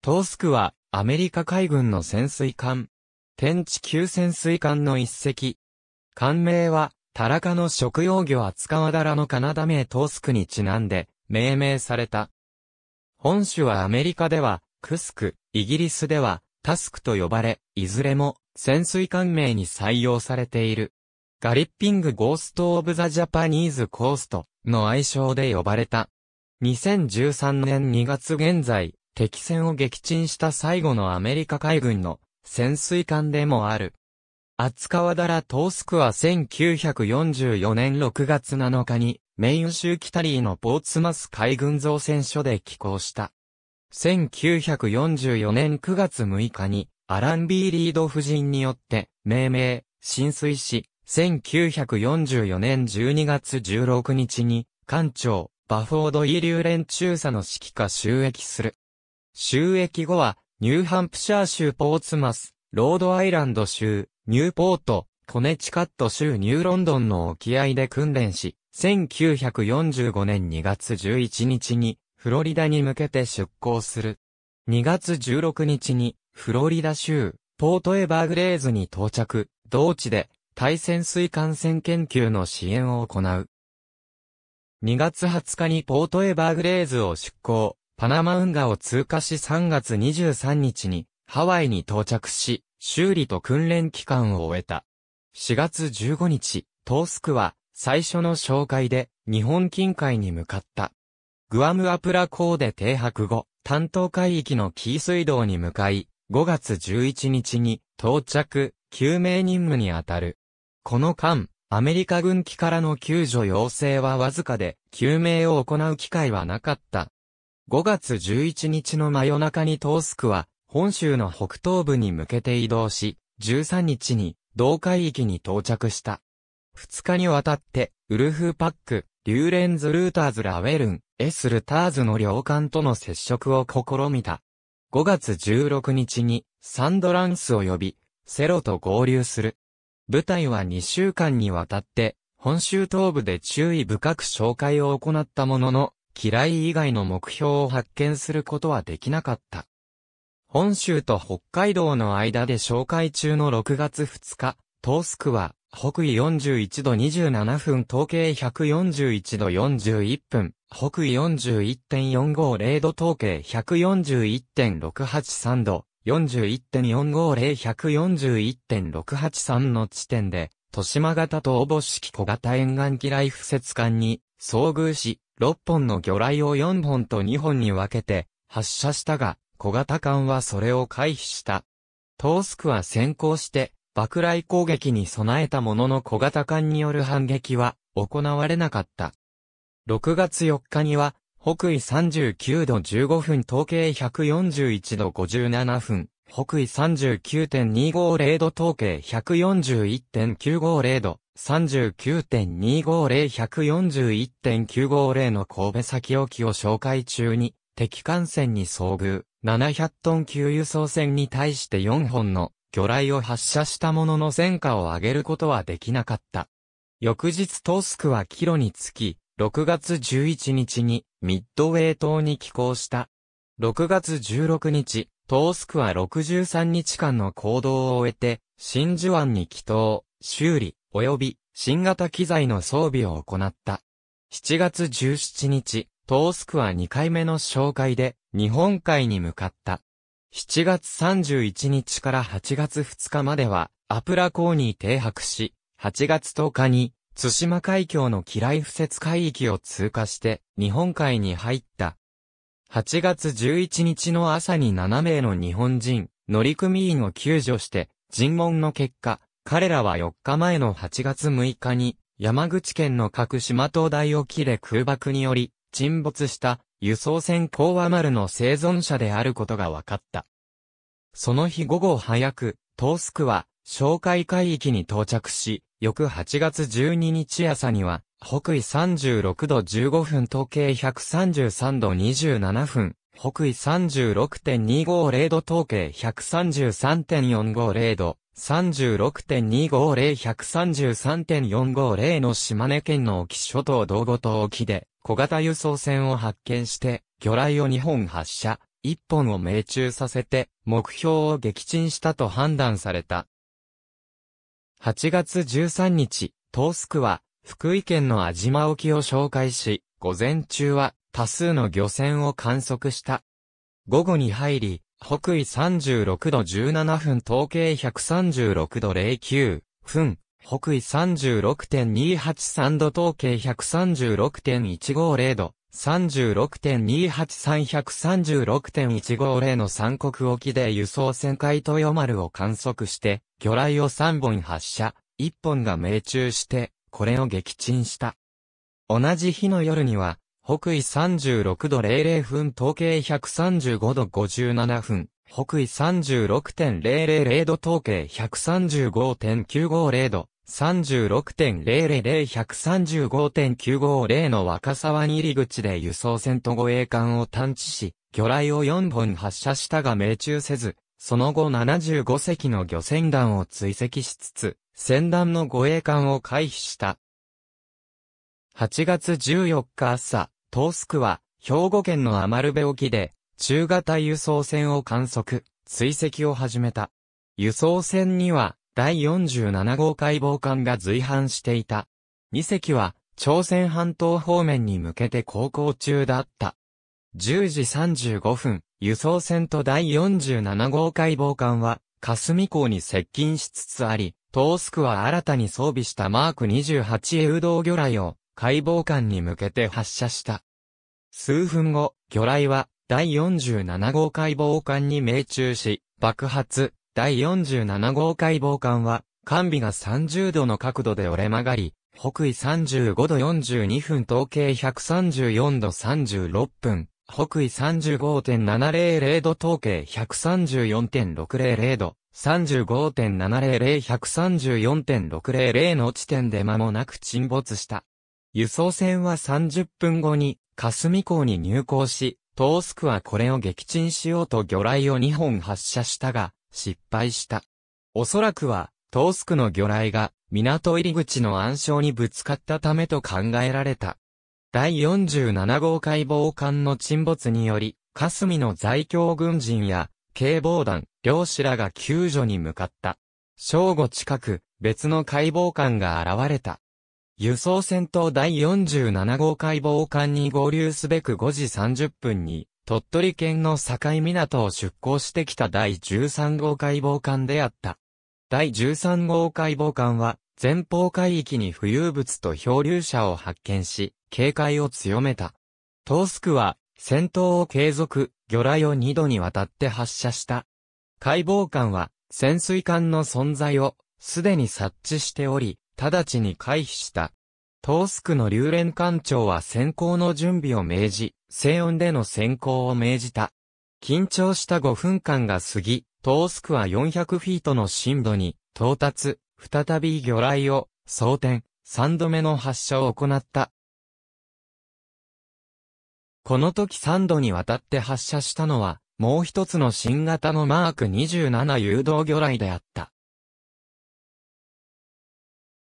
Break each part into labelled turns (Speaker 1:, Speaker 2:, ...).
Speaker 1: トースクは、アメリカ海軍の潜水艦。天地級潜水艦の一隻。艦名は、タラカの食用魚扱わだらのカナダ名トースクにちなんで、命名された。本種はアメリカでは、クスク、イギリスでは、タスクと呼ばれ、いずれも、潜水艦名に採用されている。ガリッピング・ゴースト・オブ・ザ・ジャパニーズ・コーストの愛称で呼ばれた。2013年2月現在、敵戦を撃沈した最後のアメリカ海軍の潜水艦でもある。厚川だらトースクは1944年6月7日にメイン州キタリーのポーツマス海軍造船所で寄港した。1944年9月6日にアラン・ビー・リード夫人によって命名、浸水し、1944年12月16日に、艦長、バフォード・イリューレン中佐の指揮下収益する。収益後は、ニューハンプシャー州ポーツマス、ロードアイランド州、ニューポート、コネチカット州ニューロンドンの沖合で訓練し、1945年2月11日に、フロリダに向けて出港する。2月16日に、フロリダ州、ポートエバーグレーズに到着、同地で、対潜水艦船研究の支援を行う。2月20日にポートエバーグレーズを出港、パナマ運河を通過し3月23日にハワイに到着し、修理と訓練期間を終えた。4月15日、トースクは最初の紹介で日本近海に向かった。グアムアプラ港で停泊後、担当海域の紀伊水道に向かい、5月11日に到着、救命任務にあたる。この間、アメリカ軍機からの救助要請はわずかで、救命を行う機会はなかった。5月11日の真夜中にトースクは、本州の北東部に向けて移動し、13日に、同海域に到着した。2日にわたって、ウルフパック、リューレンズ・ルーターズ・ラウェルン、エス・ルターズの両艦との接触を試みた。5月16日に、サンドランスを呼び、セロと合流する。部隊は2週間にわたって、本州東部で注意深く紹介を行ったものの、嫌い以外の目標を発見することはできなかった。本州と北海道の間で紹介中の6月2日、トースクは、北緯41度27分、統計141度41分、北緯41.450度統計141.683度、41.450141.683の地点で、豊島型とおぼしき小型沿岸機雷敷設艦に遭遇し、6本の魚雷を4本と2本に分けて発射したが、小型艦はそれを回避した。トースクは先行して、爆雷攻撃に備えたものの小型艦による反撃は行われなかった。6月4日には、北緯39度15分、東経141度57分、北緯39.250度統計141.950度、39.250-141.950の神戸先沖を紹介中に、敵艦船に遭遇、700トン級輸送船に対して4本の魚雷を発射したものの戦果を上げることはできなかった。翌日トースクはキロにつき、6月11日にミッドウェイ島に寄港した。6月16日、トースクは63日間の行動を終えて、真珠湾に祈祷、修理、及び新型機材の装備を行った。7月17日、トースクは2回目の紹介で日本海に向かった。7月31日から8月2日まではアプラ港に停泊し、8月10日に津島海峡の機雷敷設海域を通過して日本海に入った。8月11日の朝に7名の日本人、乗組員を救助して、尋問の結果、彼らは4日前の8月6日に、山口県の各島島台沖で空爆により、沈没した輸送船港和丸の生存者であることが分かった。その日午後早く、トースクは、紹介海域に到着し、翌8月12日朝には、北緯36度15分東計133度27分、北緯36.250度統計133.450度、36.250133.450の島根県の沖諸島道後島沖で小型輸送船を発見して、魚雷を2本発射、1本を命中させて目標を撃沈したと判断された。8月13日、東スクは福井県の味島沖を紹介し、午前中は多数の漁船を観測した。午後に入り、北緯36度17分統計136度09分、北緯36.283度統計136.150度、36.283136.150の三国沖で輸送船海豊丸を観測して、魚雷を3本発射、1本が命中して、これを撃沈した。同じ日の夜には、北緯36度00分統計135度57分、北緯36.000度統計135.950度、36.000-135.950の若沢に入り口で輸送船と護衛艦を探知し、魚雷を4本発射したが命中せず、その後75隻の漁船団を追跡しつつ、船団の護衛艦を回避した。8月14日朝、東スクは、兵庫県の余部沖で、中型輸送船を観測、追跡を始めた。輸送船には、第47号解剖艦が随伴していた。2隻は、朝鮮半島方面に向けて航行中だった。10時35分、輸送船と第47号解剖艦は、霞港に接近しつつあり、トースクは新たに装備したマーク28誘導魚雷を、解剖艦に向けて発射した。数分後、魚雷は、第47号解剖艦に命中し、爆発。第47号解剖艦は、艦尾が30度の角度で折れ曲がり、北緯35度42分統計134度36分、北緯35.700度統計134.600度、35.700、134.600の地点で間もなく沈没した。輸送船は30分後に、霞港に入港し、トースクはこれを撃沈しようと魚雷を2本発射したが、失敗した。おそらくは、トースクの魚雷が、港入り口の暗礁にぶつかったためと考えられた。第47号解剖艦の沈没により、霞の在京軍人や、警防団、漁師らが救助に向かった。正午近く、別の解剖艦が現れた。輸送船と第47号解剖艦に合流すべく5時30分に、鳥取県の境港を出港してきた第13号解剖艦であった。第13号解剖艦は、前方海域に浮遊物と漂流者を発見し、警戒を強めた。トースクは、戦闘を継続、魚雷を二度にわたって発射した。解剖艦は、潜水艦の存在を、すでに察知しており、直ちに回避した。トースクの流連艦長は先行の準備を命じ、西音での先行を命じた。緊張した5分間が過ぎ、トースクは400フィートの深度に到達、再び魚雷を装填、3度目の発射を行った。この時3度にわたって発射したのは、もう一つの新型のマーク27誘導魚雷であった。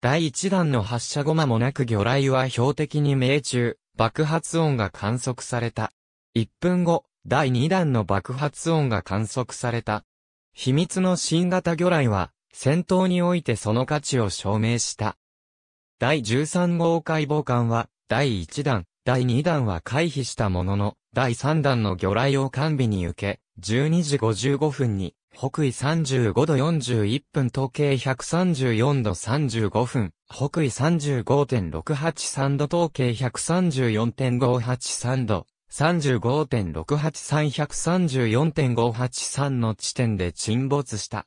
Speaker 1: 第1弾の発射後間もなく魚雷は標的に命中、爆発音が観測された。1分後、第2弾の爆発音が観測された。秘密の新型魚雷は、戦闘においてその価値を証明した。第13号解剖艦は、第1弾、第2弾は回避したものの、第3弾の魚雷を完備に受け、12時55分に、北緯35度41分時計134度35分、北緯35.683度統計134.583度、3 5 6 8 3 1 3 4 5 8 3の地点で沈没した。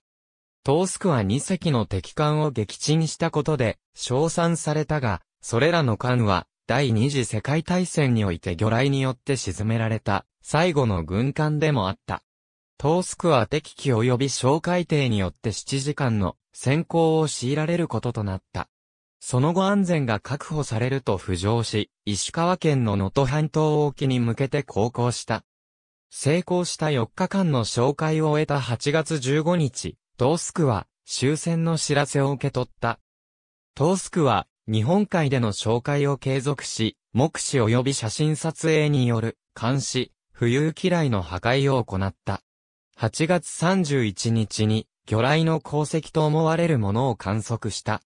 Speaker 1: トースクは2隻の敵艦を撃沈したことで、称賛されたが、それらの艦は、第二次世界大戦において魚雷によって沈められた最後の軍艦でもあった。トースクは敵機及び哨戒艇によって7時間の潜航を強いられることとなった。その後安全が確保されると浮上し、石川県の能登半島沖に向けて航行した。成功した4日間の紹介を終えた8月15日、トースクは終戦の知らせを受け取った。トースクは日本海での紹介を継続し、目視及び写真撮影による監視、浮遊機雷の破壊を行った。8月31日に魚雷の功績と思われるものを観測した。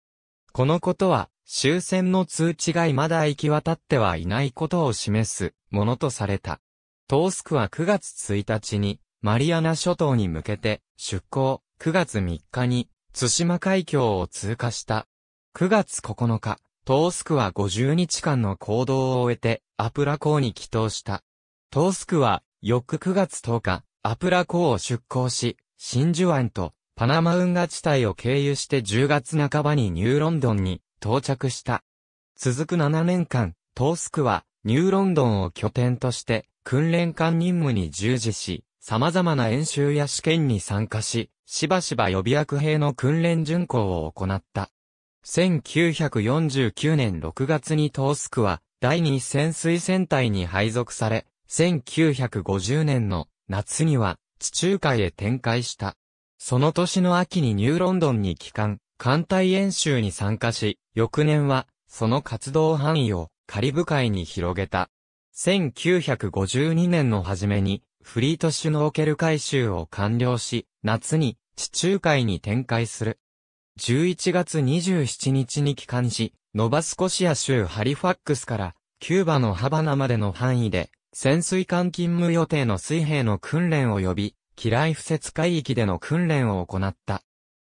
Speaker 1: このことは終戦の通知がまだ行き渡ってはいないことを示すものとされた。トースクは9月1日にマリアナ諸島に向けて出港、9月3日に対馬海峡を通過した。9月9日、トースクは50日間の行動を終えて、アプラ港に帰島した。トースクは、翌9月10日、アプラ港を出港し、真珠湾とパナマ運河地帯を経由して10月半ばにニューロンドンに到着した。続く7年間、トースクはニューロンドンを拠点として訓練艦任務に従事し、様々な演習や試験に参加し、しばしば予備役兵の訓練巡行を行った。1949年6月にトースクは第二潜水船隊に配属され、1950年の夏には地中海へ展開した。その年の秋にニューロンドンに帰還、艦隊演習に参加し、翌年はその活動範囲をカリブ海に広げた。1952年の初めにフリートシュノーケル回収を完了し、夏に地中海に展開する。11月27日に帰還し、ノバスコシア州ハリファックスからキューバのハバナまでの範囲で、潜水艦勤務予定の水兵の訓練及び、機雷敷設海域での訓練を行った。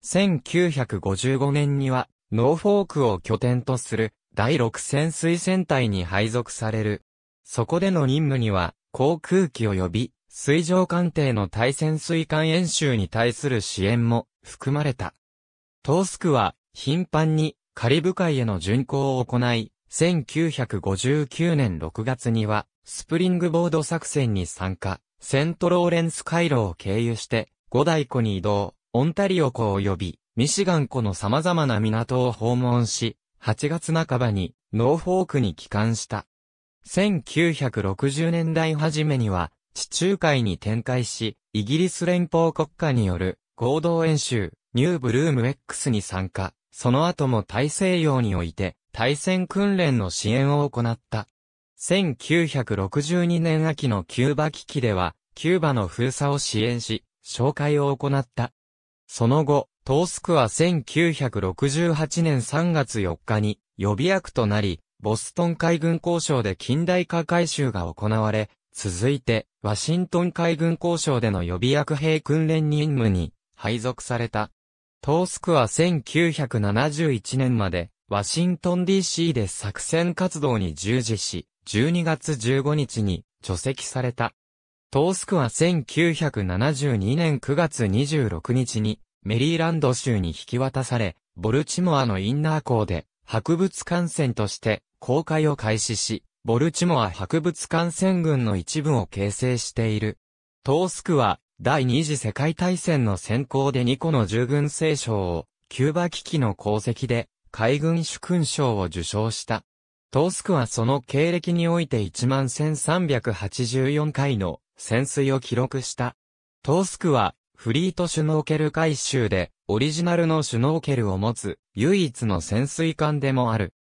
Speaker 1: 1955年には、ノーフォークを拠点とする第6潜水戦隊に配属される。そこでの任務には、航空機及び水上艦艇の対潜水艦演習に対する支援も含まれた。トースクは、頻繁にカリブ海への巡航を行い、1959年6月には、スプリングボード作戦に参加、セントローレンス回路を経由して、五大湖に移動、オンタリオ湖及び、ミシガン湖の様々な港を訪問し、8月半ばに、ノーフォークに帰還した。1960年代初めには、地中海に展開し、イギリス連邦国家による合同演習、ニューブルーム X に参加、その後も大西洋において、対戦訓練の支援を行った。1962年秋のキューバ危機では、キューバの封鎖を支援し、紹介を行った。その後、トースクは1968年3月4日に予備役となり、ボストン海軍交渉で近代化改修が行われ、続いて、ワシントン海軍交渉での予備役兵訓練任務に配属された。トースクは1971年まで、ワシントン DC で作戦活動に従事し、12月15日に除籍された。トースクは1972年9月26日に、メリーランド州に引き渡され、ボルチモアのインナー港で、博物館船として公開を開始し、ボルチモア博物館船群の一部を形成している。トースクは第二次世界大戦の先行で2個の従軍聖章を、キューバ危機の功績で、海軍主勲章を受章した。トースクはその経歴において11,384回の潜水を記録した。トースクは、フリートシュノーケル回収で、オリジナルのシュノーケルを持つ、唯一の潜水艦でもある。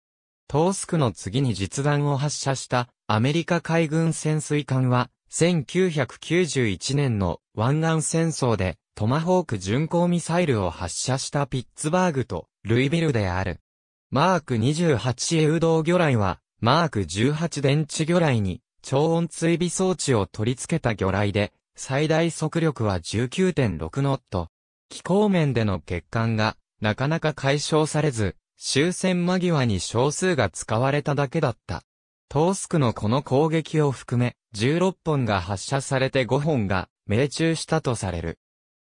Speaker 1: トースクの次に実弾を発射した、アメリカ海軍潜水艦は、1991年の湾岸戦争でトマホーク巡航ミサイルを発射したピッツバーグとルイビルである。マーク28ウド。魚雷はマーク18電池魚雷に超音追尾装置を取り付けた魚雷で最大速力は19.6ノット。気候面での欠陥がなかなか解消されず終戦間際に少数が使われただけだった。トースクのこの攻撃を含め、16本が発射されて5本が命中したとされる。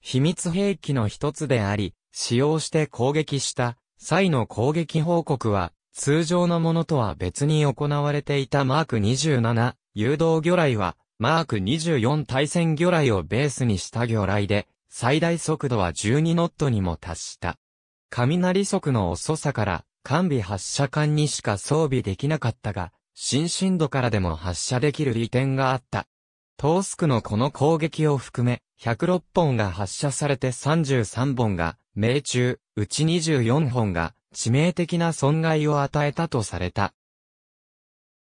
Speaker 1: 秘密兵器の一つであり、使用して攻撃した際の攻撃報告は、通常のものとは別に行われていたマーク27、誘導魚雷は、マーク24対戦魚雷をベースにした魚雷で、最大速度は12ノットにも達した。雷速の遅さから、完備発射管にしか装備できなかったが、新深度からでも発射できる利点があった。トースクのこの攻撃を含め、106本が発射されて33本が命中、うち24本が致命的な損害を与えたとされた。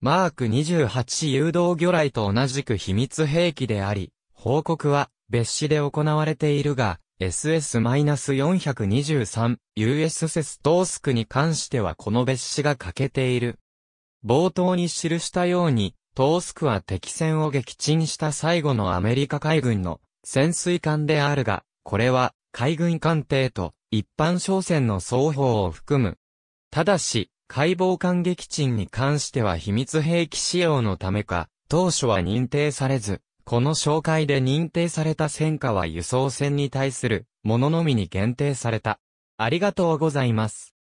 Speaker 1: マーク28誘導魚雷と同じく秘密兵器であり、報告は別紙で行われているが、SS-423、US s トースクに関してはこの別紙が欠けている。冒頭に記したように、トースクは敵戦を撃沈した最後のアメリカ海軍の潜水艦であるが、これは海軍艦艇と一般商船の双方を含む。ただし、解剖艦撃沈に関しては秘密兵器使用のためか、当初は認定されず、この紹介で認定された戦果は輸送船に対するもののみに限定された。ありがとうございます。